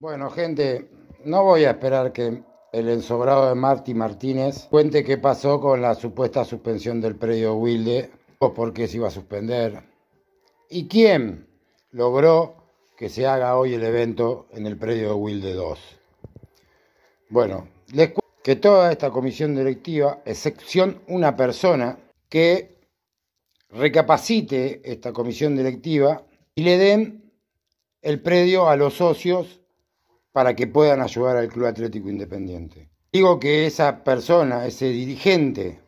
Bueno, gente, no voy a esperar que el ensobrado de Marti Martínez cuente qué pasó con la supuesta suspensión del predio Wilde o por qué se iba a suspender. ¿Y quién logró que se haga hoy el evento en el predio Wilde 2? Bueno, les cuento que toda esta comisión directiva, excepción una persona, que recapacite esta comisión directiva y le den el predio a los socios para que puedan ayudar al Club Atlético Independiente. Digo que esa persona, ese dirigente,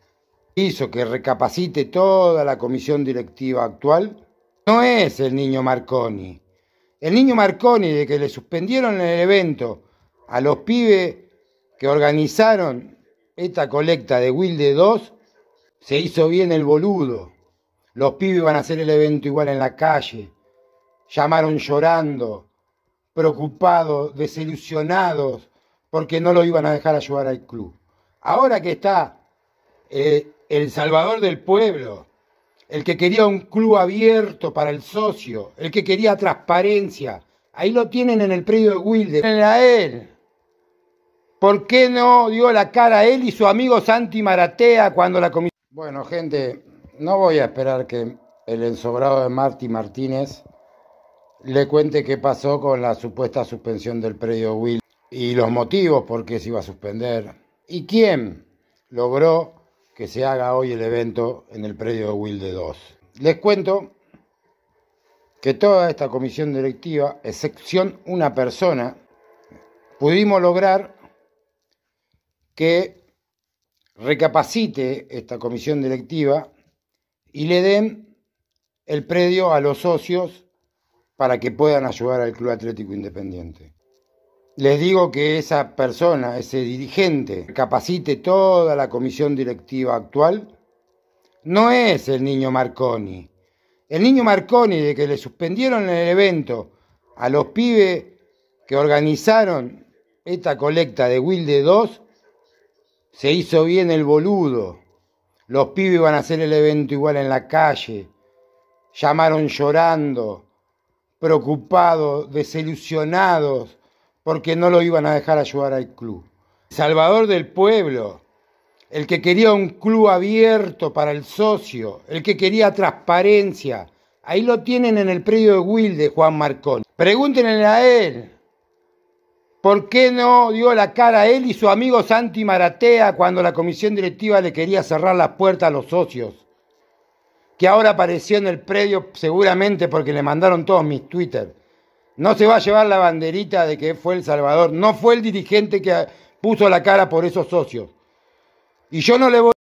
hizo que recapacite toda la comisión directiva actual, no es el niño Marconi. El niño Marconi de que le suspendieron el evento a los pibes que organizaron esta colecta de Wilde 2, se hizo bien el boludo. Los pibes iban a hacer el evento igual en la calle. Llamaron llorando, preocupados, desilusionados, porque no lo iban a dejar ayudar al club. Ahora que está eh, el salvador del pueblo, el que quería un club abierto para el socio, el que quería transparencia, ahí lo tienen en el predio de Wilde, a él. ¿Por qué no dio la cara a él y su amigo Santi Maratea cuando la comisión... Bueno, gente, no voy a esperar que el ensobrado de Martí Martínez le cuente qué pasó con la supuesta suspensión del predio Will y los motivos por qué se iba a suspender y quién logró que se haga hoy el evento en el predio Will de dos. 2. Les cuento que toda esta comisión directiva, excepción una persona, pudimos lograr que recapacite esta comisión directiva y le den el predio a los socios para que puedan ayudar al Club Atlético Independiente. Les digo que esa persona, ese dirigente, capacite toda la comisión directiva actual, no es el niño Marconi. El niño Marconi de que le suspendieron el evento a los pibes que organizaron esta colecta de Wilde 2, se hizo bien el boludo. Los pibes iban a hacer el evento igual en la calle. Llamaron llorando preocupados, desilusionados, porque no lo iban a dejar ayudar al club. Salvador del pueblo, el que quería un club abierto para el socio, el que quería transparencia. Ahí lo tienen en el predio de Wilde, Juan Marcón. Pregúntenle a él, ¿Por qué no dio la cara a él y su amigo Santi Maratea cuando la comisión directiva le quería cerrar las puertas a los socios? que ahora apareció en el predio seguramente porque le mandaron todos mis Twitter. No se va a llevar la banderita de que fue El Salvador. No fue el dirigente que puso la cara por esos socios. Y yo no le voy...